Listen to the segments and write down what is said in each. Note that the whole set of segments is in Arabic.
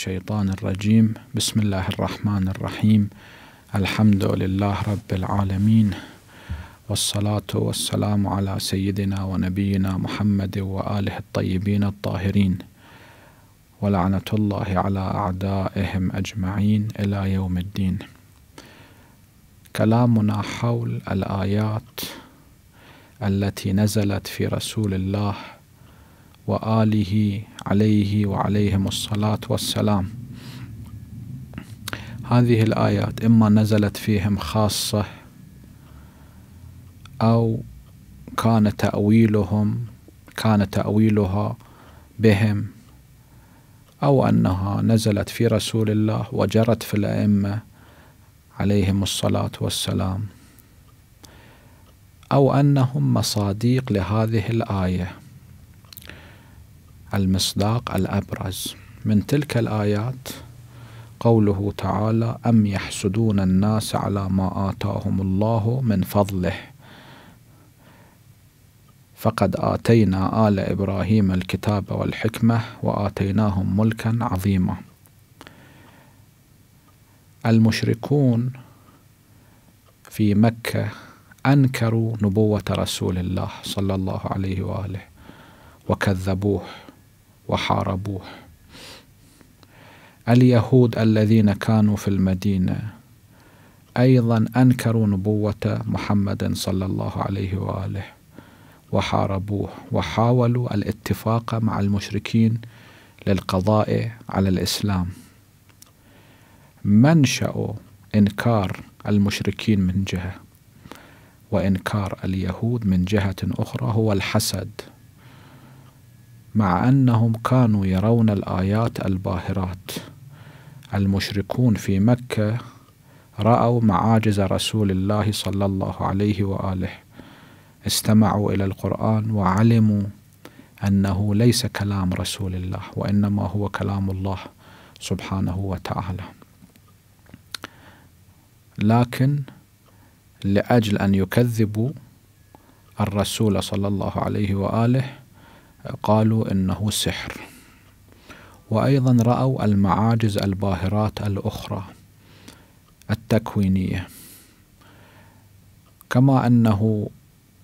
الشيطان الرجيم بسم الله الرحمن الرحيم الحمد لله رب العالمين والصلاة والسلام على سيدنا ونبينا محمد وآله الطيبين الطاهرين ولعنة الله على أعدائهم أجمعين إلى يوم الدين كلامنا حول الآيات التي نزلت في رسول الله وآله عليه وعليهم الصلاة والسلام هذه الآيات إما نزلت فيهم خاصة أو كان تأويلهم كان تأويلها بهم أو أنها نزلت في رسول الله وجرت في الأئمة عليهم الصلاة والسلام أو أنهم مصاديق لهذه الآية المصداق الأبرز من تلك الآيات قوله تعالى أم يحسدون الناس على ما آتاهم الله من فضله فقد آتينا آل إبراهيم الكتاب والحكمة وآتيناهم ملكا عظيما المشركون في مكة أنكروا نبوة رسول الله صلى الله عليه وآله وكذبوه وحاربوه اليهود الذين كانوا في المدينه ايضا انكروا نبوه محمد صلى الله عليه واله وحاربوه وحاولوا الاتفاق مع المشركين للقضاء على الاسلام منشا انكار المشركين من جهه وانكار اليهود من جهه اخرى هو الحسد مع أنهم كانوا يرون الآيات الباهرات المشركون في مكة رأوا معاجز رسول الله صلى الله عليه وآله استمعوا إلى القرآن وعلموا أنه ليس كلام رسول الله وإنما هو كلام الله سبحانه وتعالى لكن لأجل أن يكذبوا الرسول صلى الله عليه وآله قالوا إنه سحر وأيضا رأوا المعاجز الباهرات الأخرى التكوينية كما أنه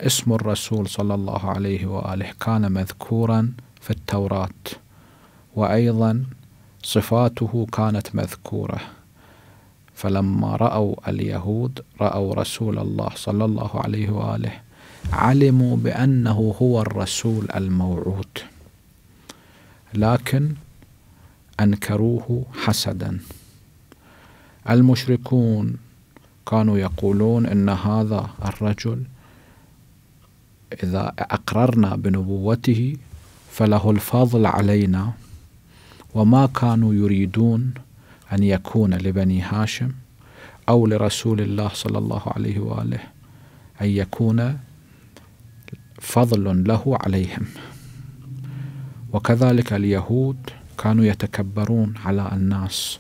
اسم الرسول صلى الله عليه وآله كان مذكورا في التوراة وأيضا صفاته كانت مذكورة فلما رأوا اليهود رأوا رسول الله صلى الله عليه وآله علموا بأنه هو الرسول الموعود لكن أنكروه حسدا المشركون كانوا يقولون أن هذا الرجل إذا أقررنا بنبوته فله الفضل علينا وما كانوا يريدون أن يكون لبني هاشم أو لرسول الله صلى الله عليه وآله أن يكون فضل له عليهم وكذلك اليهود كانوا يتكبرون على الناس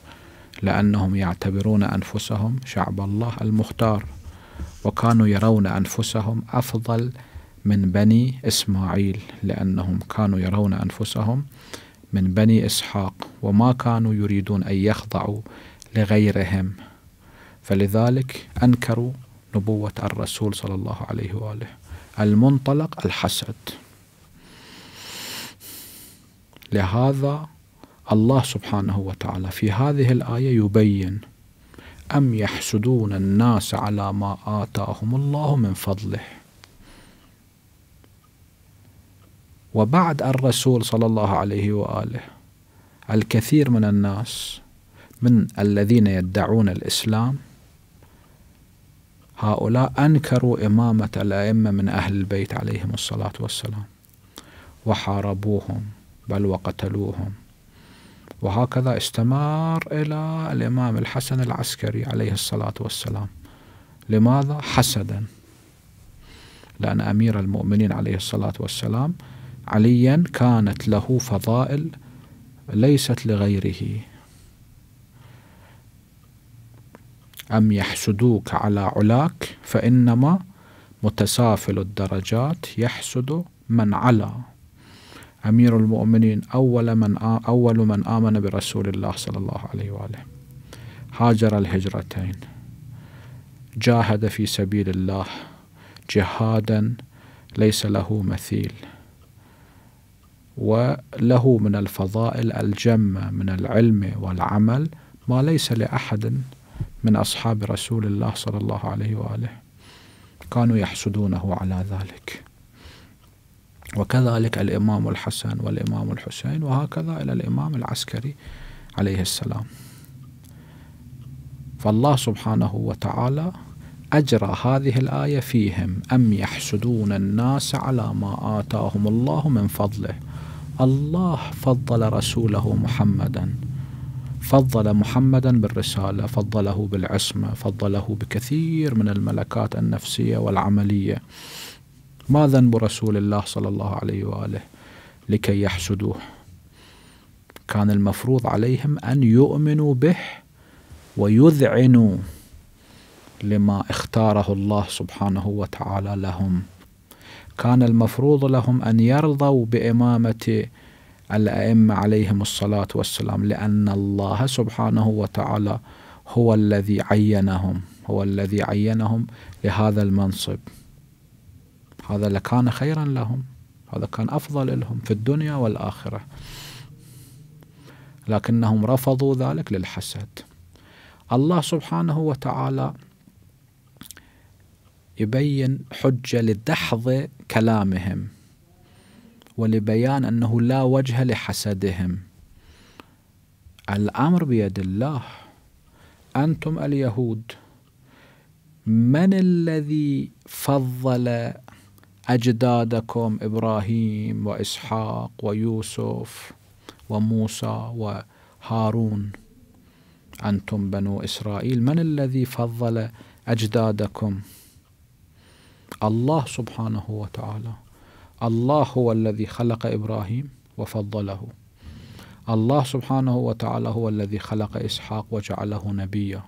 لأنهم يعتبرون أنفسهم شعب الله المختار وكانوا يرون أنفسهم أفضل من بني إسماعيل لأنهم كانوا يرون أنفسهم من بني إسحاق وما كانوا يريدون أن يخضعوا لغيرهم فلذلك أنكروا نبوة الرسول صلى الله عليه وآله المنطلق الحسد لهذا الله سبحانه وتعالى في هذه الآية يبين أم يحسدون الناس على ما آتاهم الله من فضله وبعد الرسول صلى الله عليه وآله الكثير من الناس من الذين يدعون الإسلام هؤلاء أنكروا إمامة الأئمة من أهل البيت عليهم الصلاة والسلام وحاربوهم بل وقتلوهم وهكذا استمر إلى الإمام الحسن العسكري عليه الصلاة والسلام لماذا؟ حسدا لأن أمير المؤمنين عليه الصلاة والسلام عليا كانت له فضائل ليست لغيره أم يحسدوك على علاك فإنما متسافل الدرجات يحسد من علا أمير المؤمنين أول من أول من آمن برسول الله صلى الله عليه وآله هاجر الهجرتين جاهد في سبيل الله جهادا ليس له مثيل وله من الفضائل الجمة من العلم والعمل ما ليس لأحد من أصحاب رسول الله صلى الله عليه وآله كانوا يحسدونه على ذلك وكذلك الإمام الحسن والإمام الحسين وهكذا إلى الإمام العسكري عليه السلام فالله سبحانه وتعالى أجرى هذه الآية فيهم أم يحسدون الناس على ما آتاهم الله من فضله الله فضل رسوله محمدا فضل محمدا بالرسالة فضله بالعصمة فضله بكثير من الملكات النفسية والعملية ما ذنب رسول الله صلى الله عليه وآله لكي يحسدوه كان المفروض عليهم أن يؤمنوا به ويذعنوا لما اختاره الله سبحانه وتعالى لهم كان المفروض لهم أن يرضوا بإمامة الأئمة عليهم الصلاة والسلام لأن الله سبحانه وتعالى هو الذي عينهم هو الذي عينهم لهذا المنصب هذا لكان خيرا لهم هذا كان أفضل لهم في الدنيا والآخرة لكنهم رفضوا ذلك للحسد الله سبحانه وتعالى يبين حجة لدحض كلامهم ولبيان أنه لا وجه لحسدهم الأمر بيد الله أنتم اليهود من الذي فضل أجدادكم إبراهيم وإسحاق ويوسف وموسى وهارون أنتم بنو إسرائيل من الذي فضل أجدادكم الله سبحانه وتعالى الله هو الذي خلق إبراهيم وفضله الله سبحانه وتعالى هو الذي خلق إسحاق وجعله نبيا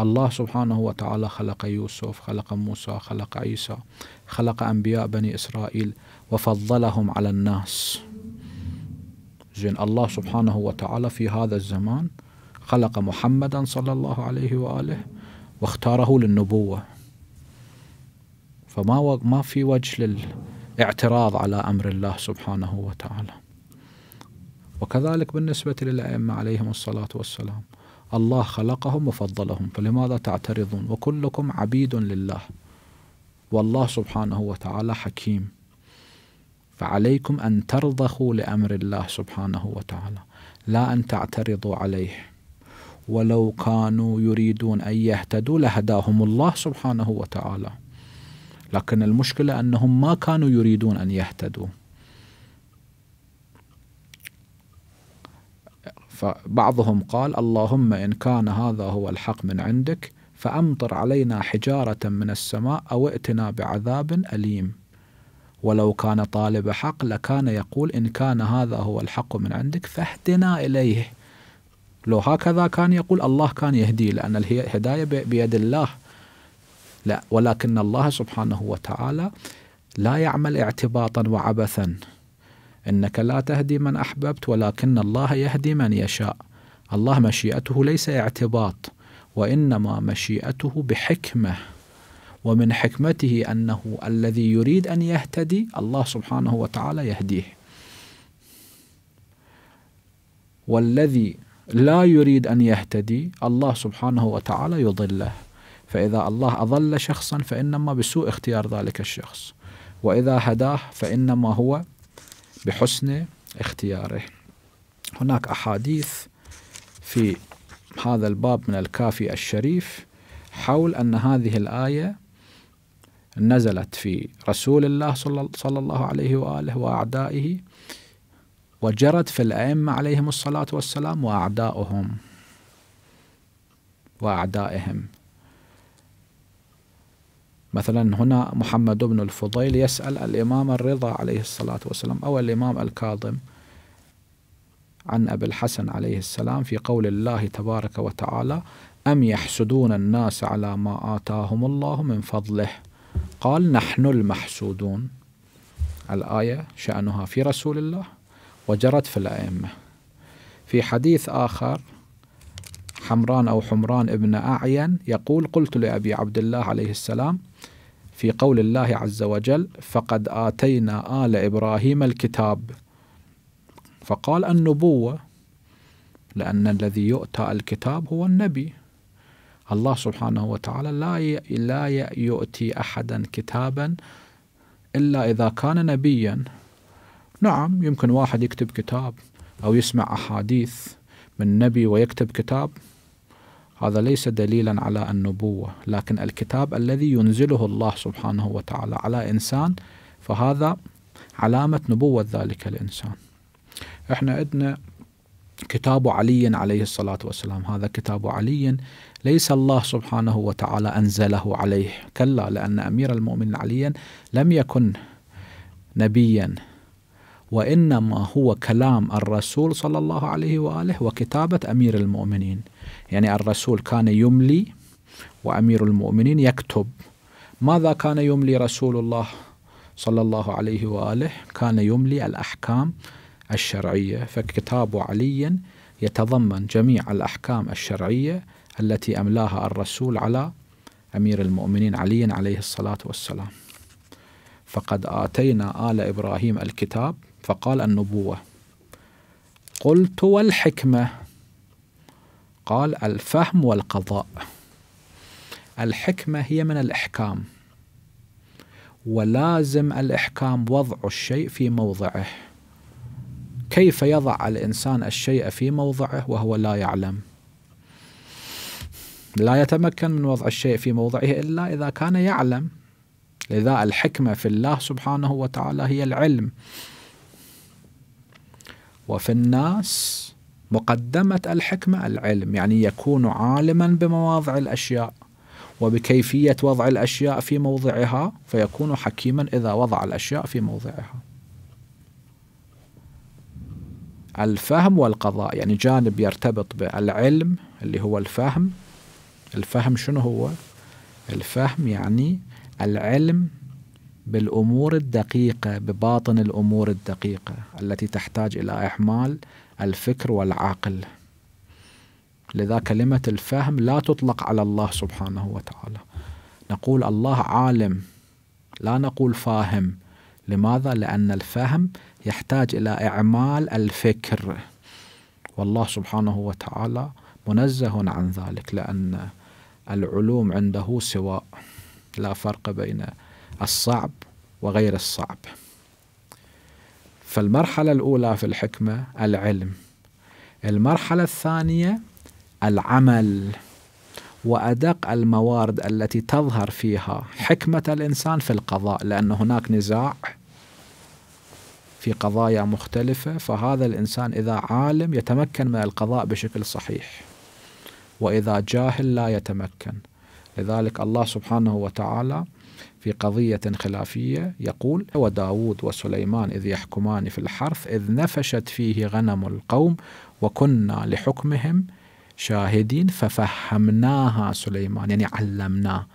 الله سبحانه وتعالى خلق يوسف خلق موسى خلق عيسى خلق أنبياء بني إسرائيل وفضلهم على الناس زين الله سبحانه وتعالى في هذا الزمان خلق محمدا صلى الله عليه وآله واختاره للنبوة فما ما في وجه لل اعتراض على امر الله سبحانه وتعالى. وكذلك بالنسبه للائمه عليهم الصلاه والسلام. الله خلقهم وفضلهم فلماذا تعترضون وكلكم عبيد لله والله سبحانه وتعالى حكيم فعليكم أن ترضخوا لأمر الله سبحانه وتعالى لا أن تعترضوا عليه ولو كانوا يريدون أن يهتدوا لهداهم الله سبحانه وتعالى لكن المشكلة أنهم ما كانوا يريدون أن يهتدوا فبعضهم قال اللهم إن كان هذا هو الحق من عندك فأمطر علينا حجارة من السماء أو ائتنا بعذاب أليم ولو كان طالب حق لكان يقول إن كان هذا هو الحق من عندك فاهدنا إليه لو هكذا كان يقول الله كان يهديه لأن الهداية بيد الله لا ولكن الله سبحانه وتعالى لا يعمل اعتباطا وعبثا انك لا تهدي من احببت ولكن الله يهدي من يشاء الله مشيئته ليس اعتباط وانما مشيئته بحكمه ومن حكمته انه الذي يريد ان يهتدي الله سبحانه وتعالى يهديه والذي لا يريد ان يهتدي الله سبحانه وتعالى يضله فإذا الله أضل شخصا فإنما بسوء اختيار ذلك الشخص وإذا هداه فإنما هو بحسن اختياره هناك أحاديث في هذا الباب من الكافي الشريف حول أن هذه الآية نزلت في رسول الله صلى الله عليه وآله وأعدائه وجرت في الأئمة عليهم الصلاة والسلام وأعدائهم وأعدائهم مثلا هنا محمد بن الفضيل يسأل الإمام الرضا عليه الصلاة والسلام أو الإمام الكاظم عن أبي الحسن عليه السلام في قول الله تبارك وتعالى أم يحسدون الناس على ما آتاهم الله من فضله قال نحن المحسودون الآية شأنها في رسول الله وجرت في الأئمة في حديث آخر حمران أو حمران ابن أعين يقول قلت لأبي عبد الله عليه السلام في قول الله عز وجل فقد آتينا آل إبراهيم الكتاب فقال النبوة لأن الذي يؤتى الكتاب هو النبي الله سبحانه وتعالى لا لا يؤتي أحدا كتابا إلا إذا كان نبيا نعم يمكن واحد يكتب كتاب أو يسمع أحاديث من نبي ويكتب كتاب هذا ليس دليلا على النبوة لكن الكتاب الذي ينزله الله سبحانه وتعالى على إنسان فهذا علامة نبوة ذلك الإنسان إحنا عندنا كتاب علي عليه الصلاة والسلام هذا كتاب علي ليس الله سبحانه وتعالى أنزله عليه كلا لأن أمير المؤمنين عليا لم يكن نبيا وإنما هو كلام الرسول صلى الله عليه وآله وكتابة أمير المؤمنين يعني الرسول كان يملي وأمير المؤمنين يكتب ماذا كان يملي رسول الله صلى الله عليه وآله كان يملي الأحكام الشرعية فكتاب علي يتضمن جميع الأحكام الشرعية التي أملاها الرسول على أمير المؤمنين علي عليه الصلاة والسلام فقد آتينا آل إبراهيم الكتاب فقال النبوة قلت والحكمة قال الفهم والقضاء الحكمة هي من الإحكام ولازم الإحكام وضع الشيء في موضعه كيف يضع الإنسان الشيء في موضعه وهو لا يعلم لا يتمكن من وضع الشيء في موضعه إلا إذا كان يعلم لذا الحكمة في الله سبحانه وتعالى هي العلم وفي الناس مقدمة الحكمة العلم يعني يكون عالما بمواضع الأشياء وبكيفية وضع الأشياء في موضعها فيكون حكيما إذا وضع الأشياء في موضعها الفهم والقضاء يعني جانب يرتبط بالعلم اللي هو الفهم الفهم شنو هو الفهم يعني العلم بالامور الدقيقه بباطن الامور الدقيقه التي تحتاج الى احمال الفكر والعقل لذا كلمه الفهم لا تطلق على الله سبحانه وتعالى نقول الله عالم لا نقول فاهم لماذا لان الفهم يحتاج الى اعمال الفكر والله سبحانه وتعالى منزه عن ذلك لان العلوم عنده سواء لا فرق بين الصعب وغير الصعب فالمرحلة الأولى في الحكمة العلم المرحلة الثانية العمل وأدق الموارد التي تظهر فيها حكمة الإنسان في القضاء لأن هناك نزاع في قضايا مختلفة فهذا الإنسان إذا عالم يتمكن من القضاء بشكل صحيح وإذا جاهل لا يتمكن لذلك الله سبحانه وتعالى في قضية خلافية يقول وداود وسليمان إذ يحكمان في الحرث إذ نفشت فيه غنم القوم وكنا لحكمهم شاهدين ففهمناها سليمان يعني علمناه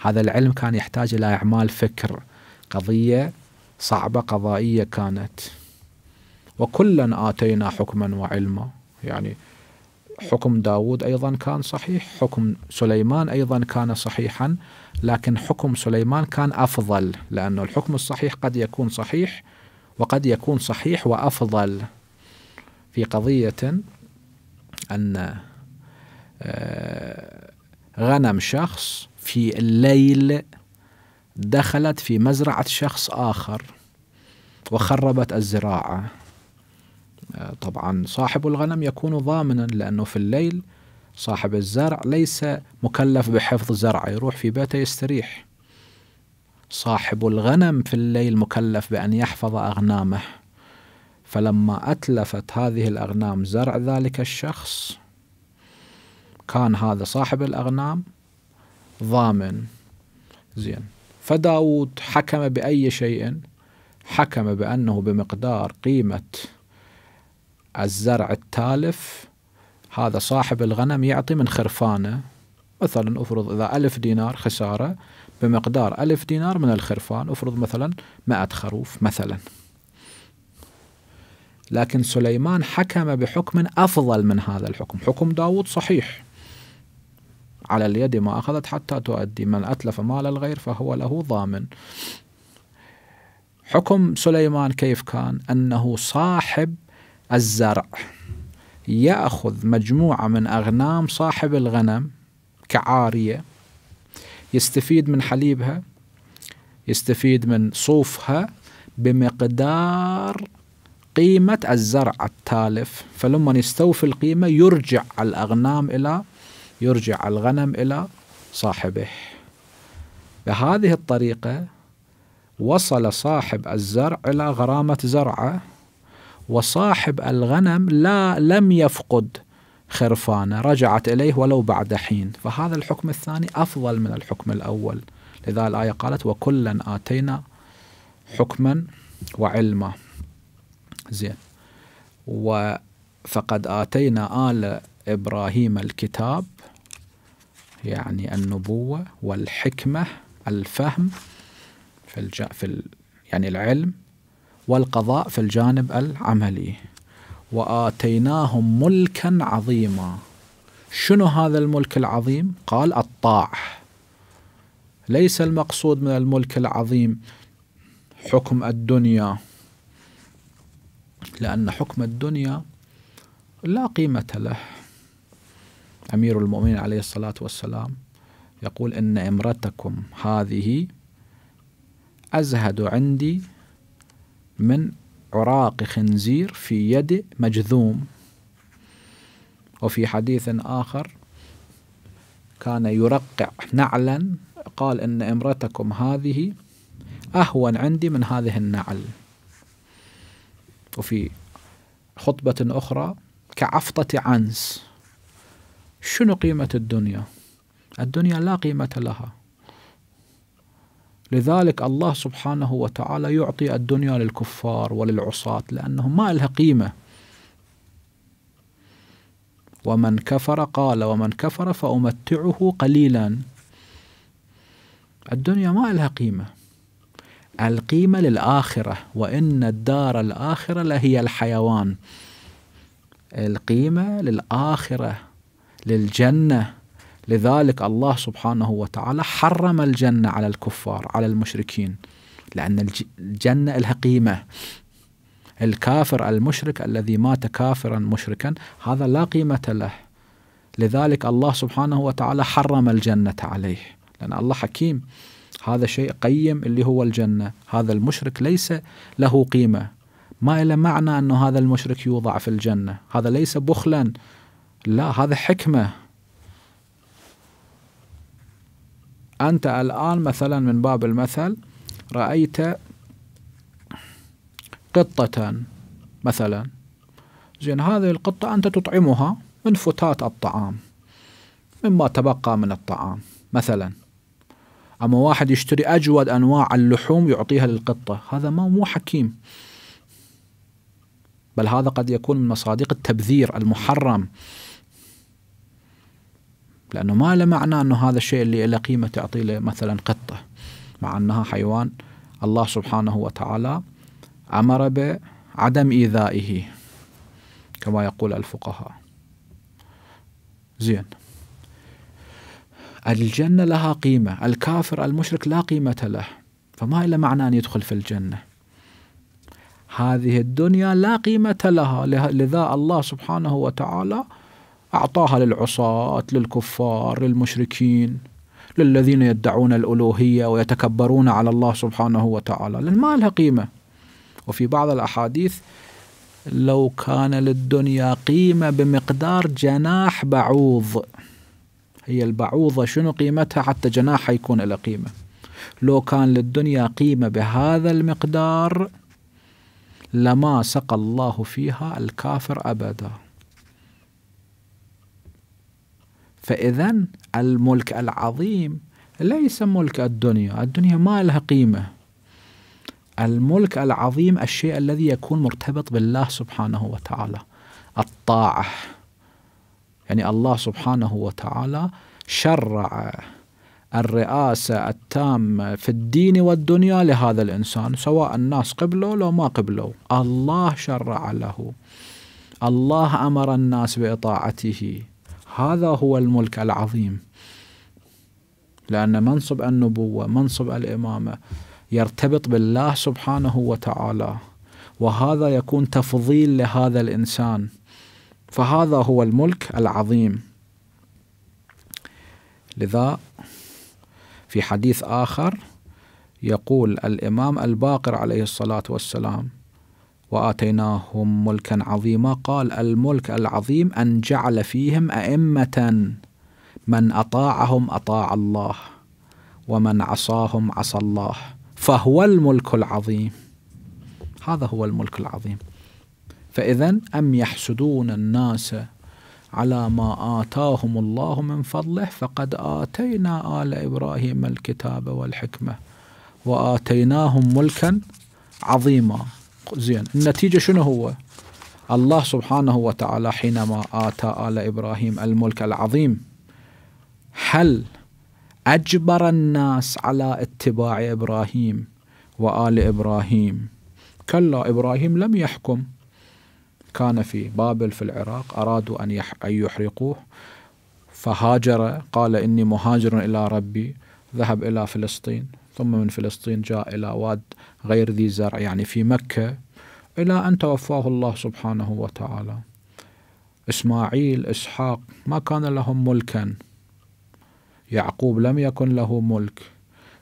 هذا العلم كان يحتاج إلى أعمال فكر قضية صعبة قضائية كانت وكلا آتينا حكما وعلما يعني حكم داود أيضا كان صحيح حكم سليمان أيضا كان صحيحا لكن حكم سليمان كان أفضل لأنه الحكم الصحيح قد يكون صحيح وقد يكون صحيح وأفضل في قضية أن آه، غنم شخص في الليل دخلت في مزرعة شخص آخر وخربت الزراعة آه، طبعا صاحب الغنم يكون ضامنا لأنه في الليل صاحب الزرع ليس مكلف بحفظ زرعه يروح في بيته يستريح صاحب الغنم في الليل مكلف بأن يحفظ أغنامه فلما أتلفت هذه الأغنام زرع ذلك الشخص كان هذا صاحب الأغنام ضامن زين فداود حكم بأي شيء حكم بأنه بمقدار قيمة الزرع التالف هذا صاحب الغنم يعطي من خرفانه مثلا أفرض إذا ألف دينار خسارة بمقدار ألف دينار من الخرفان أفرض مثلا مائة خروف مثلا لكن سليمان حكم بحكم أفضل من هذا الحكم حكم داود صحيح على اليد ما أخذت حتى تؤدي من أتلف مال الغير فهو له ضامن حكم سليمان كيف كان أنه صاحب الزرع يأخذ مجموعة من أغنام صاحب الغنم كعارية يستفيد من حليبها يستفيد من صوفها بمقدار قيمة الزرع التالف فلما يستوفي القيمة يرجع الأغنام إلى يرجع الغنم إلى صاحبه بهذه الطريقة وصل صاحب الزرع إلى غرامة زرعه وصاحب الغنم لا لم يفقد خرفانه رجعت إليه ولو بعد حين فهذا الحكم الثاني أفضل من الحكم الأول لذا الآية قالت وكلا آتينا حكما وعلما زين وفقد آتينا آل إبراهيم الكتاب يعني النبوة والحكمة الفهم في, الج... في ال... يعني العلم والقضاء في الجانب العملي وآتيناهم ملكا عظيما شنو هذا الملك العظيم؟ قال الطاع ليس المقصود من الملك العظيم حكم الدنيا لأن حكم الدنيا لا قيمة له أمير المؤمنين عليه الصلاة والسلام يقول إن امرتكم هذه أزهد عندي من عراق خنزير في يد مجذوم وفي حديث آخر كان يرقع نعلا قال إن امرتكم هذه أهون عندي من هذه النعل وفي خطبة أخرى كعفطة عنز شنو قيمة الدنيا الدنيا لا قيمة لها لذلك الله سبحانه وتعالى يعطي الدنيا للكفار وللعصاة لأنهم ما لها قيمة ومن كفر قال ومن كفر فأمتعه قليلا الدنيا ما لها قيمة القيمة للآخرة وإن الدار الآخرة لهي الحيوان القيمة للآخرة للجنة لذلك الله سبحانه وتعالى حرم الجنة على الكفار على المشركين لأن الجنة لها قيمة الكافر المشرك الذي مات كافرا مشركا هذا لا قيمة له لذلك الله سبحانه وتعالى حرم الجنة عليه لأن الله حكيم هذا شيء قيم اللي هو الجنة هذا المشرك ليس له قيمة ما إلى معنى أن هذا المشرك يوضع في الجنة هذا ليس بخلا لا هذا حكمة أنت الآن مثلا من باب المثل رأيت قطة مثلا زين هذه القطة أنت تطعمها من فتات الطعام مما تبقى من الطعام مثلا أما واحد يشتري أجود أنواع اللحوم يعطيها للقطة هذا ما مو حكيم بل هذا قد يكون من مصادق التبذير المحرم لأنه ما له معنى أنه هذا الشيء اللي له قيمة تعطي له مثلا قطة مع أنها حيوان الله سبحانه وتعالى أمر بعدم إيذائه كما يقول الفقهاء زين الجنة لها قيمة الكافر المشرك لا قيمة له فما إلا معنى أن يدخل في الجنة هذه الدنيا لا قيمة لها لذا الله سبحانه وتعالى أعطاها للعصاة للكفار للمشركين للذين يدعون الألوهية ويتكبرون على الله سبحانه وتعالى لأن ما لها قيمة وفي بعض الأحاديث لو كان للدنيا قيمة بمقدار جناح بعوض هي البعوضة شنو قيمتها حتى جناحها يكون له قيمة لو كان للدنيا قيمة بهذا المقدار لما سقى الله فيها الكافر أبدا فإذا الملك العظيم ليس ملك الدنيا الدنيا ما لها قيمة الملك العظيم الشيء الذي يكون مرتبط بالله سبحانه وتعالى الطاعة يعني الله سبحانه وتعالى شرع الرئاسة التامة في الدين والدنيا لهذا الإنسان سواء الناس قبلوا لو ما قبلوا الله شرع له الله أمر الناس بإطاعته هذا هو الملك العظيم لأن منصب النبوة منصب الإمامة يرتبط بالله سبحانه وتعالى وهذا يكون تفضيل لهذا الإنسان فهذا هو الملك العظيم لذا في حديث آخر يقول الإمام الباقر عليه الصلاة والسلام واتيناهم ملكا عظيما قال الملك العظيم ان جعل فيهم ائمه من اطاعهم اطاع الله ومن عصاهم عصى الله فهو الملك العظيم هذا هو الملك العظيم فاذا ام يحسدون الناس على ما آتاهم الله من فضله فقد آتينا آل إبراهيم الكتاب والحكمة وآتيناهم ملكا عظيما زين النتيجة شنو هو الله سبحانه وتعالى حينما آتى آل إبراهيم الملك العظيم هل أجبر الناس على اتباع إبراهيم وآل إبراهيم كلا إبراهيم لم يحكم كان في بابل في العراق أرادوا أن, يحرقوه فهاجر قال إني مهاجر إلى ربي ذهب إلى فلسطين ثم من فلسطين جاء إلى واد غير ذي زرع يعني في مكة إلى أن توفاه الله سبحانه وتعالى إسماعيل إسحاق ما كان لهم ملكا يعقوب لم يكن له ملك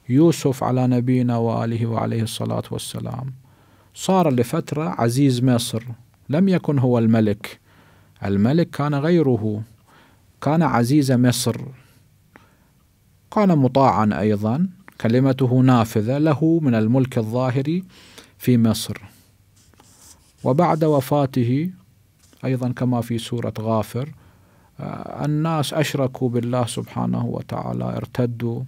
يوسف على نبينا وآله وعليه الصلاة والسلام صار لفترة عزيز مصر لم يكن هو الملك الملك كان غيره كان عزيز مصر كان مطاعا أيضا كلمته نافذة له من الملك الظاهري في مصر وبعد وفاته أيضا كما في سورة غافر آه، الناس أشركوا بالله سبحانه وتعالى ارتدوا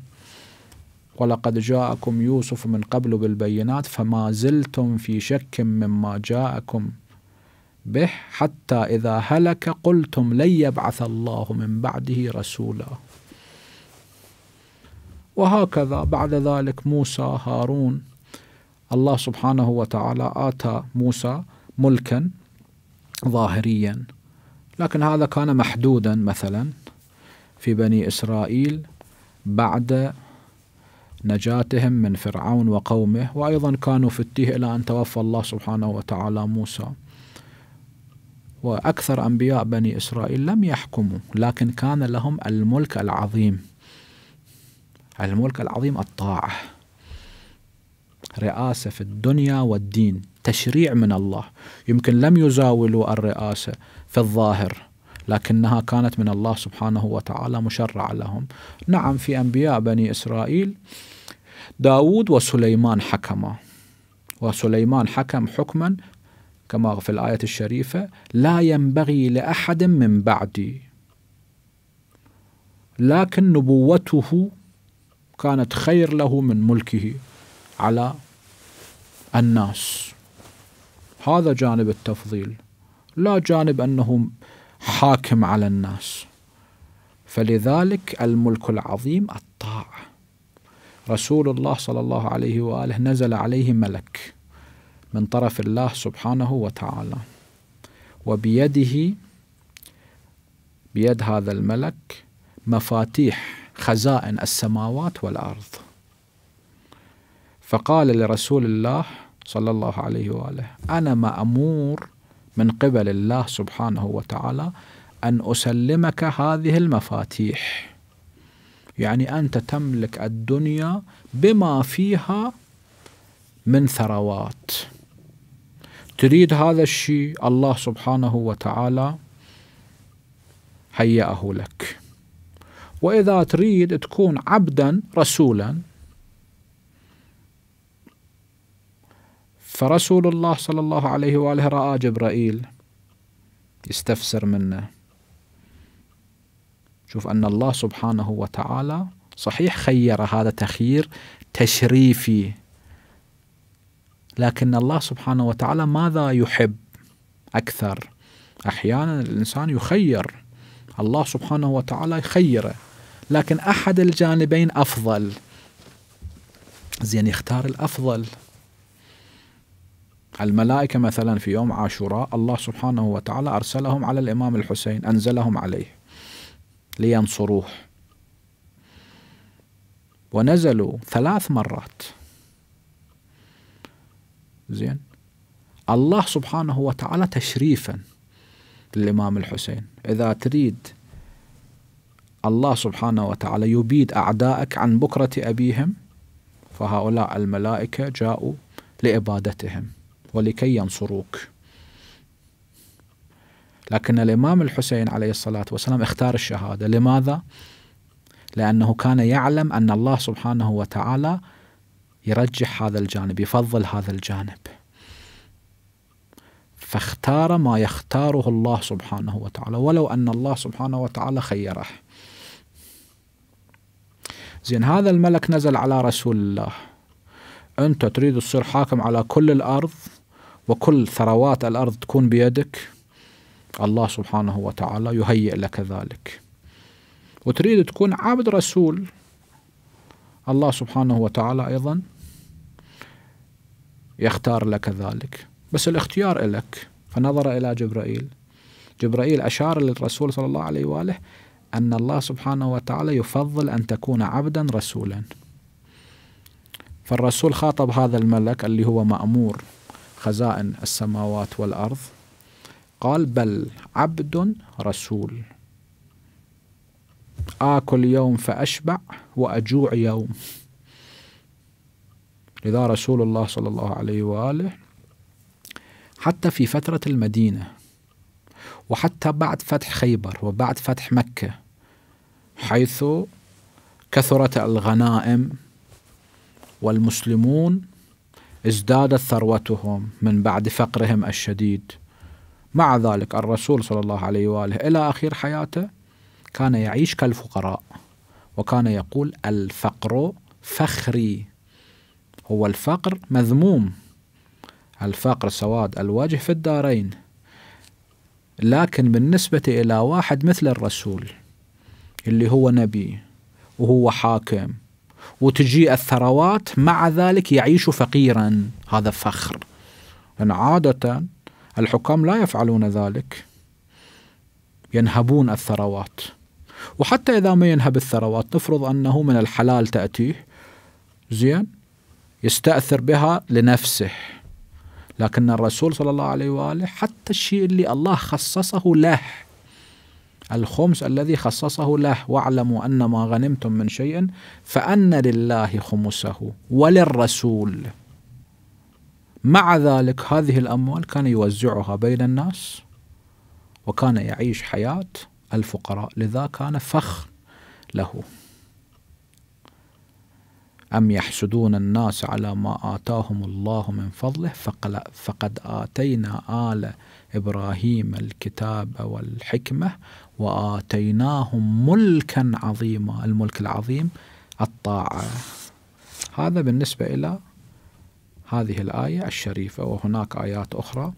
ولقد جاءكم يوسف من قبل بالبينات فما زلتم في شك مما جاءكم به حتى إذا هلك قلتم لن يبعث الله من بعده رسولا وهكذا بعد ذلك موسى هارون الله سبحانه وتعالى آتى موسى ملكا ظاهريا لكن هذا كان محدودا مثلا في بني إسرائيل بعد نجاتهم من فرعون وقومه وأيضا كانوا في التيه إلى أن توفى الله سبحانه وتعالى موسى وأكثر أنبياء بني إسرائيل لم يحكموا لكن كان لهم الملك العظيم على الملك العظيم الطاعة رئاسة في الدنيا والدين تشريع من الله يمكن لم يزاولوا الرئاسة في الظاهر لكنها كانت من الله سبحانه وتعالى مشرعة لهم نعم في أنبياء بني إسرائيل داود وسليمان حكما وسليمان حكم حكما كما في الآية الشريفة لا ينبغي لأحد من بعدي لكن نبوته كانت خير له من ملكه على الناس هذا جانب التفضيل لا جانب أنه حاكم على الناس فلذلك الملك العظيم الطاعة رسول الله صلى الله عليه وآله نزل عليه ملك من طرف الله سبحانه وتعالى وبيده بيد هذا الملك مفاتيح خزائن السماوات والأرض فقال لرسول الله صلى الله عليه وآله أنا مأمور من قبل الله سبحانه وتعالى أن أسلمك هذه المفاتيح يعني أنت تملك الدنيا بما فيها من ثروات تريد هذا الشيء الله سبحانه وتعالى هيأه لك وإذا تريد تكون عبدا رسولا فرسول الله صلى الله عليه وآله رأى جبرائيل يستفسر منه شوف أن الله سبحانه وتعالى صحيح خير هذا تخيير تشريفي لكن الله سبحانه وتعالى ماذا يحب أكثر أحيانا الإنسان يخير الله سبحانه وتعالى يخيره لكن أحد الجانبين أفضل زين يختار الأفضل الملائكة مثلا في يوم عاشوراء الله سبحانه وتعالى أرسلهم على الإمام الحسين أنزلهم عليه لينصروه ونزلوا ثلاث مرات زين الله سبحانه وتعالى تشريفا للإمام الحسين إذا تريد الله سبحانه وتعالى يبيد أعدائك عن بكرة أبيهم فهؤلاء الملائكة جاءوا لإبادتهم ولكي ينصروك لكن الإمام الحسين عليه الصلاة والسلام اختار الشهادة لماذا؟ لأنه كان يعلم أن الله سبحانه وتعالى يرجح هذا الجانب يفضل هذا الجانب فاختار ما يختاره الله سبحانه وتعالى ولو أن الله سبحانه وتعالى خيره زين هذا الملك نزل على رسول الله أنت تريد تصير حاكم على كل الأرض وكل ثروات الأرض تكون بيدك الله سبحانه وتعالى يهيئ لك ذلك وتريد تكون عبد رسول الله سبحانه وتعالى أيضا يختار لك ذلك بس الاختيار لك فنظر إلى جبرائيل جبرائيل أشار للرسول صلى الله عليه وآله أن الله سبحانه وتعالى يفضل أن تكون عبدا رسولا فالرسول خاطب هذا الملك اللي هو مأمور خزائن السماوات والأرض قال بل عبد رسول آكل يوم فأشبع وأجوع يوم لذا رسول الله صلى الله عليه وآله حتى في فترة المدينة وحتى بعد فتح خيبر وبعد فتح مكة حيث كثرت الغنائم والمسلمون ازدادت ثروتهم من بعد فقرهم الشديد مع ذلك الرسول صلى الله عليه واله الى اخير حياته كان يعيش كالفقراء وكان يقول الفقر فخري هو الفقر مذموم الفقر سواد الوجه في الدارين لكن بالنسبة إلى واحد مثل الرسول اللي هو نبي وهو حاكم وتجي الثروات مع ذلك يعيش فقيرا هذا فخر لأن عادة الحكام لا يفعلون ذلك ينهبون الثروات وحتى إذا ما ينهب الثروات نفرض أنه من الحلال تأتيه زين يستأثر بها لنفسه لكن الرسول صلى الله عليه وآله حتى الشيء اللي الله خصصه له الخمس الذي خصصه له واعلموا أن ما غنمتم من شيء فأن لله خمسه وللرسول مع ذلك هذه الأموال كان يوزعها بين الناس وكان يعيش حياة الفقراء لذا كان فخ له أم يحسدون الناس على ما آتاهم الله من فضله فقد آتينا آل إبراهيم الكتاب والحكمة وآتيناهم ملكا عظيما الملك العظيم الطاعة هذا بالنسبة إلى هذه الآية الشريفة وهناك آيات أخرى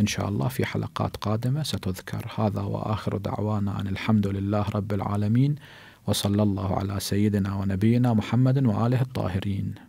إن شاء الله في حلقات قادمة ستذكر هذا وآخر دعوانا أن الحمد لله رب العالمين وصلى الله على سيدنا ونبينا محمد وآله الطاهرين